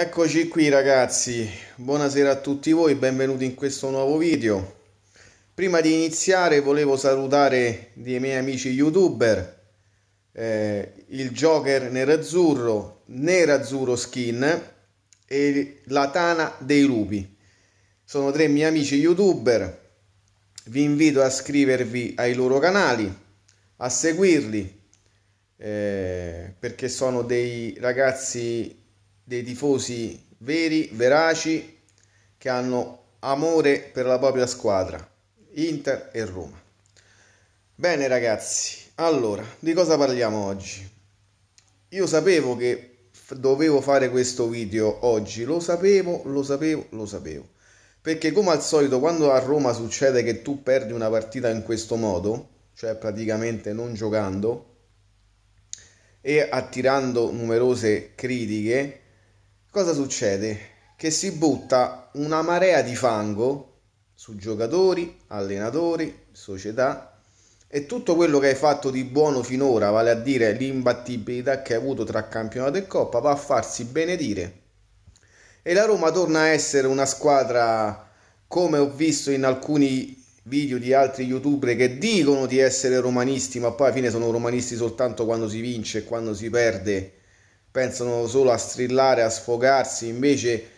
Eccoci qui ragazzi, buonasera a tutti voi, benvenuti in questo nuovo video. Prima di iniziare volevo salutare dei miei amici youtuber, eh, il Joker Nerazzurro, Nerazzurro Skin e la Tana dei Lupi. Sono tre miei amici youtuber, vi invito a iscrivervi ai loro canali, a seguirli, eh, perché sono dei ragazzi dei tifosi veri, veraci, che hanno amore per la propria squadra, Inter e Roma. Bene ragazzi, allora, di cosa parliamo oggi? Io sapevo che dovevo fare questo video oggi, lo sapevo, lo sapevo, lo sapevo. Perché come al solito quando a Roma succede che tu perdi una partita in questo modo, cioè praticamente non giocando e attirando numerose critiche, cosa succede? Che si butta una marea di fango su giocatori, allenatori, società e tutto quello che hai fatto di buono finora, vale a dire l'imbattibilità che hai avuto tra campionato e coppa, va a farsi benedire. E la Roma torna a essere una squadra come ho visto in alcuni video di altri youtuber che dicono di essere romanisti, ma poi alla fine sono romanisti soltanto quando si vince e quando si perde pensano solo a strillare, a sfogarsi, invece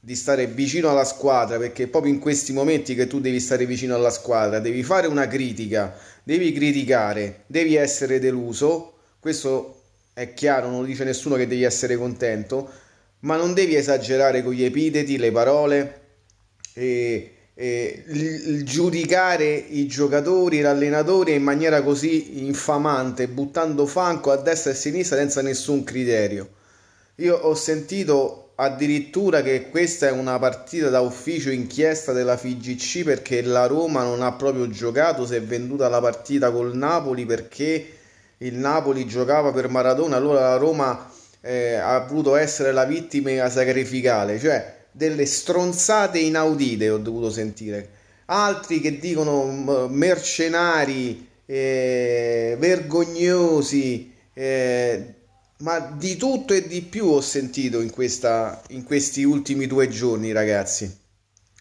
di stare vicino alla squadra, perché proprio in questi momenti che tu devi stare vicino alla squadra, devi fare una critica, devi criticare, devi essere deluso, questo è chiaro, non lo dice nessuno che devi essere contento, ma non devi esagerare con gli epiteti, le parole e eh, il giudicare i giocatori, l'allenatore in maniera così infamante, buttando fanco a destra e a sinistra senza nessun criterio. Io ho sentito addirittura che questa è una partita da ufficio inchiesta della FIGC perché la Roma non ha proprio giocato, si è venduta la partita col Napoli perché il Napoli giocava per Maradona, allora la Roma eh, ha voluto essere la vittima sacrificale, cioè delle stronzate inaudite ho dovuto sentire. Altri che dicono mm, mercenari, eh, vergognosi, eh, ma di tutto e di più ho sentito in, questa, in questi ultimi due giorni, ragazzi.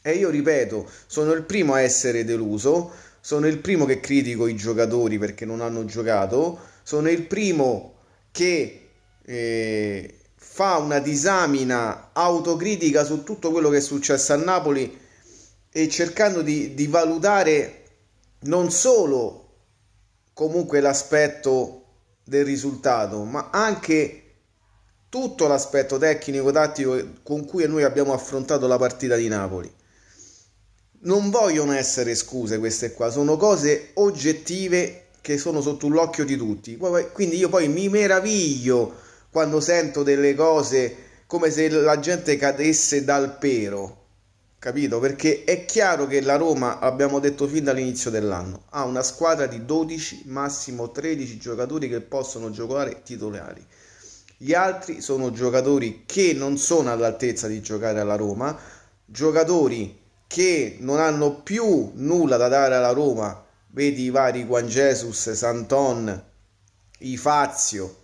E io ripeto, sono il primo a essere deluso, sono il primo che critico i giocatori perché non hanno giocato, sono il primo che eh, fa una disamina autocritica su tutto quello che è successo a Napoli e cercando di, di valutare non solo comunque l'aspetto del risultato, ma anche tutto l'aspetto tecnico-tattico con cui noi abbiamo affrontato la partita di Napoli. Non vogliono essere scuse queste qua, sono cose oggettive che sono sotto l'occhio di tutti. Quindi io poi mi meraviglio quando sento delle cose come se la gente cadesse dal pero, capito? Perché è chiaro che la Roma, abbiamo detto fin dall'inizio dell'anno, ha una squadra di 12, massimo 13 giocatori che possono giocare titolari. Gli altri sono giocatori che non sono all'altezza di giocare alla Roma, giocatori che non hanno più nulla da dare alla Roma, vedi i vari Juan Jesus, Santon, i Fazio,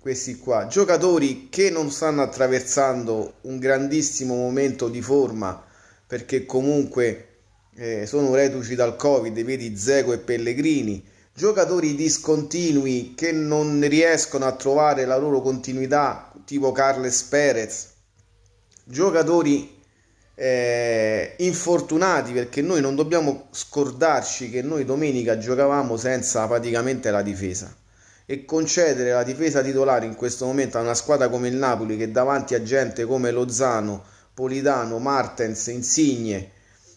questi qua, giocatori che non stanno attraversando un grandissimo momento di forma perché comunque eh, sono reduci dal Covid, vedi Zego e Pellegrini, giocatori discontinui che non riescono a trovare la loro continuità, tipo Carles Perez, giocatori eh, infortunati perché noi non dobbiamo scordarci che noi domenica giocavamo senza praticamente la difesa e concedere la difesa titolare in questo momento a una squadra come il Napoli che davanti a gente come Lozano, Polidano, Martens, Insigne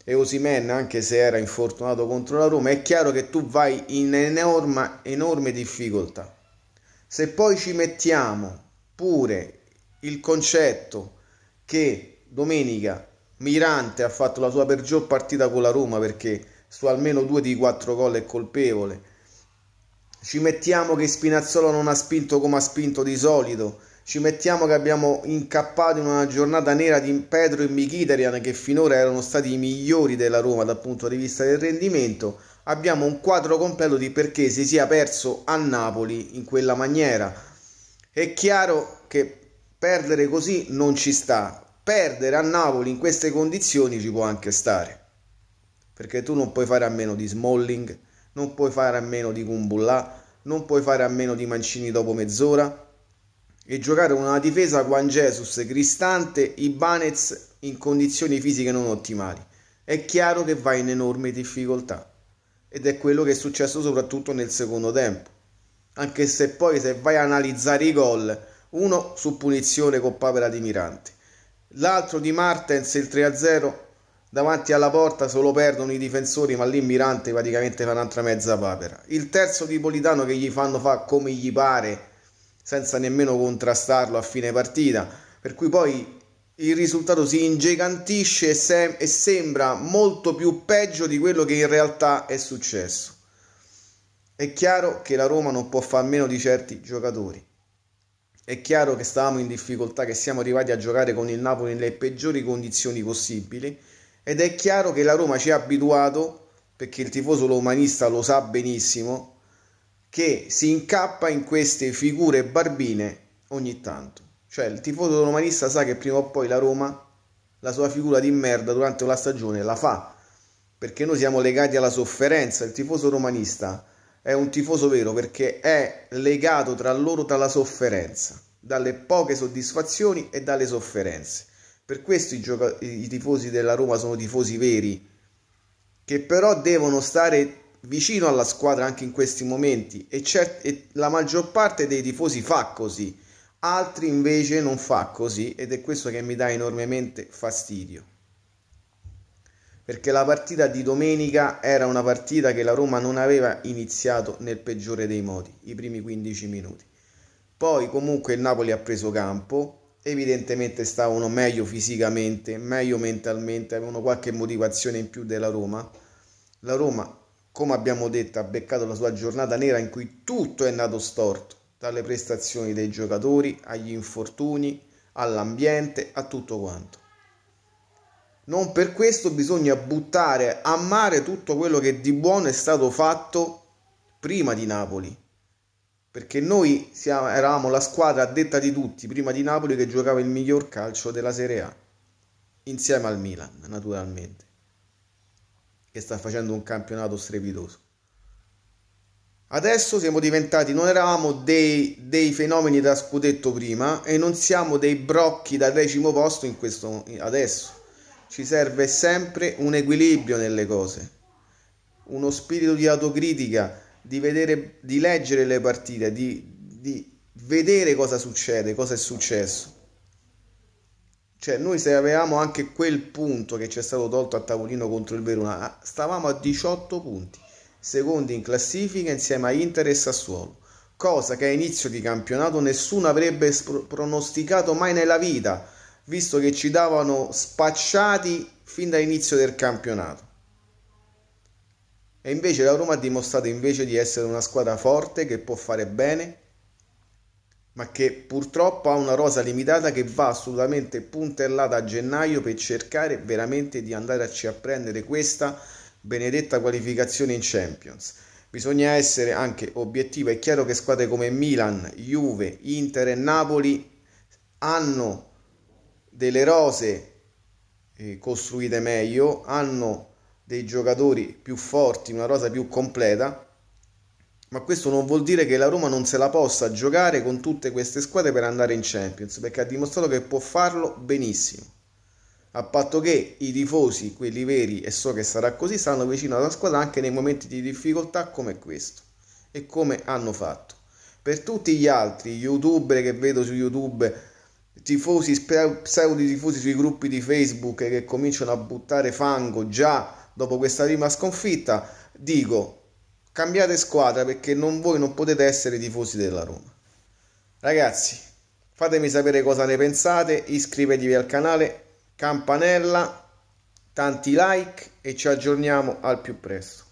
e Osimen anche se era infortunato contro la Roma è chiaro che tu vai in enorme, enorme difficoltà. Se poi ci mettiamo pure il concetto che domenica Mirante ha fatto la sua peggior partita con la Roma perché su almeno due di quattro gol è colpevole ci mettiamo che Spinazzolo non ha spinto come ha spinto di solito, ci mettiamo che abbiamo incappato in una giornata nera di Pedro e Michitarian che finora erano stati i migliori della Roma dal punto di vista del rendimento, abbiamo un quadro completo di perché si sia perso a Napoli in quella maniera. È chiaro che perdere così non ci sta, perdere a Napoli in queste condizioni ci può anche stare, perché tu non puoi fare a meno di Smalling, non puoi fare a meno di Kumbulla, non puoi fare a meno di Mancini dopo mezz'ora e giocare una difesa con Jesus, Cristante, Ibanez in condizioni fisiche non ottimali. È chiaro che vai in enorme difficoltà ed è quello che è successo soprattutto nel secondo tempo. Anche se poi se vai a analizzare i gol, uno su punizione con Papera di Mirante, l'altro di Martens il 3-0 davanti alla porta solo perdono i difensori ma lì Mirante praticamente fa un'altra mezza papera il terzo di Politano che gli fanno fa come gli pare senza nemmeno contrastarlo a fine partita per cui poi il risultato si ingigantisce e, sem- e sembra molto più peggio di quello che in realtà è successo è chiaro che la Roma non può far meno di certi giocatori è chiaro che stavamo in difficoltà che siamo arrivati a giocare con il Napoli nelle peggiori condizioni possibili ed è chiaro che la Roma ci ha abituato, perché il tifoso romanista lo sa benissimo, che si incappa in queste figure barbine ogni tanto. Cioè il tifoso romanista sa che prima o poi la Roma la sua figura di merda durante una stagione la fa, perché noi siamo legati alla sofferenza, il tifoso romanista è un tifoso vero perché è legato tra loro dalla sofferenza, dalle poche soddisfazioni e dalle sofferenze. Per questo i, gioca- i tifosi della Roma sono tifosi veri, che però devono stare vicino alla squadra anche in questi momenti e, cert- e la maggior parte dei tifosi fa così, altri invece non fa così ed è questo che mi dà enormemente fastidio. Perché la partita di domenica era una partita che la Roma non aveva iniziato nel peggiore dei modi, i primi 15 minuti. Poi comunque il Napoli ha preso campo, evidentemente stavano meglio fisicamente, meglio mentalmente, avevano qualche motivazione in più della Roma. La Roma, come abbiamo detto, ha beccato la sua giornata nera in cui tutto è andato storto, dalle prestazioni dei giocatori agli infortuni, all'ambiente, a tutto quanto. Non per questo bisogna buttare a mare tutto quello che di buono è stato fatto prima di Napoli perché noi siamo, eravamo la squadra detta di tutti prima di Napoli che giocava il miglior calcio della Serie A, insieme al Milan naturalmente, che sta facendo un campionato strepitoso. Adesso siamo diventati, non eravamo dei, dei, fenomeni da scudetto prima e non siamo dei brocchi da decimo posto in questo, adesso. Ci serve sempre un equilibrio nelle cose, uno spirito di autocritica di, vedere, di leggere le partite, di, di vedere cosa succede, cosa è successo. Cioè, noi se avevamo anche quel punto che ci è stato tolto a tavolino contro il Verona, stavamo a 18 punti, secondi in classifica insieme a Inter e Sassuolo, cosa che a inizio di campionato nessuno avrebbe pronosticato mai nella vita, visto che ci davano spacciati fin dall'inizio del campionato. E invece la Roma ha dimostrato invece di essere una squadra forte che può fare bene, ma che purtroppo ha una rosa limitata che va assolutamente puntellata a gennaio per cercare veramente di andarci a prendere questa benedetta qualificazione in Champions. Bisogna essere anche obiettivo, è chiaro che squadre come Milan, Juve, Inter e Napoli hanno delle rose eh, costruite meglio, hanno dei giocatori più forti, una rosa più completa, ma questo non vuol dire che la Roma non se la possa giocare con tutte queste squadre per andare in Champions, perché ha dimostrato che può farlo benissimo. A patto che i tifosi, quelli veri, e so che sarà così, stanno vicino alla squadra anche nei momenti di difficoltà come questo e come hanno fatto. Per tutti gli altri youtuber che vedo su YouTube, tifosi, pseudo tifosi sui gruppi di Facebook che cominciano a buttare fango già dopo questa prima sconfitta, dico cambiate squadra perché non, voi non potete essere tifosi della Roma. Ragazzi, fatemi sapere cosa ne pensate, iscrivetevi al canale, campanella, tanti like e ci aggiorniamo al più presto.